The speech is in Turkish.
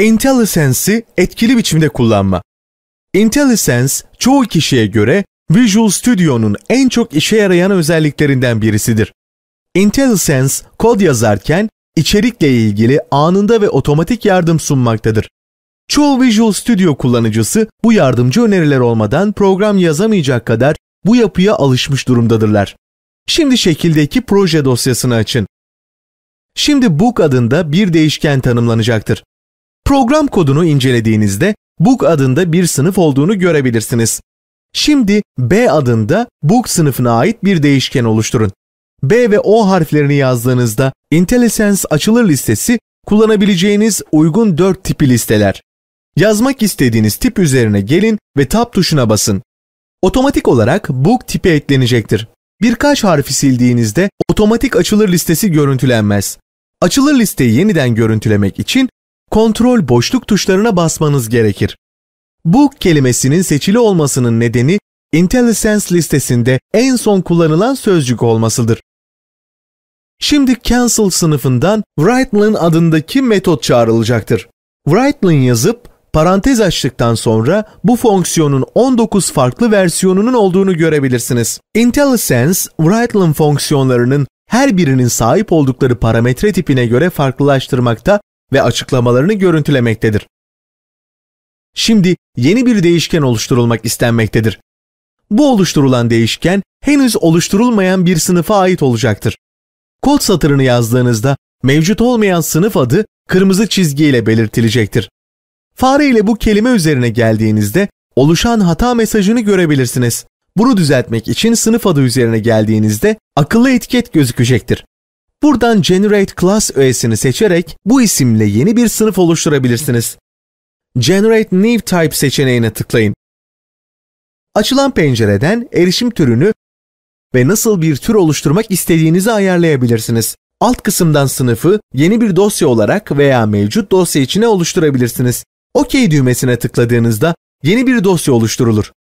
IntelliSense'i etkili biçimde kullanma. IntelliSense çoğu kişiye göre Visual Studio'nun en çok işe yarayan özelliklerinden birisidir. IntelliSense kod yazarken içerikle ilgili anında ve otomatik yardım sunmaktadır. Çoğu Visual Studio kullanıcısı bu yardımcı öneriler olmadan program yazamayacak kadar bu yapıya alışmış durumdadırlar. Şimdi şekildeki proje dosyasını açın. Şimdi book adında bir değişken tanımlanacaktır. Program kodunu incelediğinizde Book adında bir sınıf olduğunu görebilirsiniz. Şimdi B adında Book sınıfına ait bir değişken oluşturun. B ve O harflerini yazdığınızda IntelliSense açılır listesi kullanabileceğiniz uygun 4 tipi listeler. Yazmak istediğiniz tip üzerine gelin ve Tab tuşuna basın. Otomatik olarak Book tipi eklenecektir. Birkaç harfi sildiğinizde otomatik açılır listesi görüntülenmez. Açılır listeyi yeniden görüntülemek için kontrol boşluk tuşlarına basmanız gerekir. Bu kelimesinin seçili olmasının nedeni IntelliSense listesinde en son kullanılan sözcük olmasıdır. Şimdi cancel sınıfından writeln adındaki metot çağrılacaktır. Writeln yazıp parantez açtıktan sonra bu fonksiyonun 19 farklı versiyonunun olduğunu görebilirsiniz. IntelliSense, writeln fonksiyonlarının her birinin sahip oldukları parametre tipine göre farklılaştırmakta ve açıklamalarını görüntülemektedir. Şimdi yeni bir değişken oluşturulmak istenmektedir. Bu oluşturulan değişken henüz oluşturulmayan bir sınıfa ait olacaktır. Kod satırını yazdığınızda mevcut olmayan sınıf adı kırmızı çizgiyle belirtilecektir. Fare ile bu kelime üzerine geldiğinizde oluşan hata mesajını görebilirsiniz. Bunu düzeltmek için sınıf adı üzerine geldiğinizde akıllı etiket gözükecektir. Buradan Generate Class öğesini seçerek bu isimle yeni bir sınıf oluşturabilirsiniz. Generate New Type seçeneğine tıklayın. Açılan pencereden erişim türünü ve nasıl bir tür oluşturmak istediğinizi ayarlayabilirsiniz. Alt kısımdan sınıfı yeni bir dosya olarak veya mevcut dosya içine oluşturabilirsiniz. OK düğmesine tıkladığınızda yeni bir dosya oluşturulur.